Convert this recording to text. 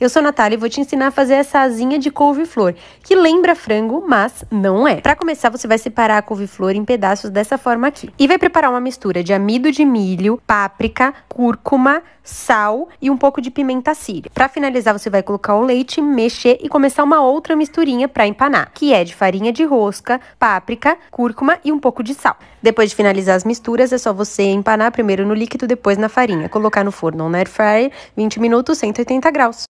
Eu sou a Natália e vou te ensinar a fazer essa asinha de couve-flor, que lembra frango, mas não é. Para começar, você vai separar a couve-flor em pedaços dessa forma aqui. E vai preparar uma mistura de amido de milho, páprica, cúrcuma, sal e um pouco de pimenta síria. Para finalizar, você vai colocar o leite, mexer e começar uma outra misturinha para empanar, que é de farinha de rosca, páprica, cúrcuma e um pouco de sal. Depois de finalizar as misturas, é só você empanar primeiro no líquido, depois na farinha. Colocar no forno ou air fryer, 20 minutos, 180 graus.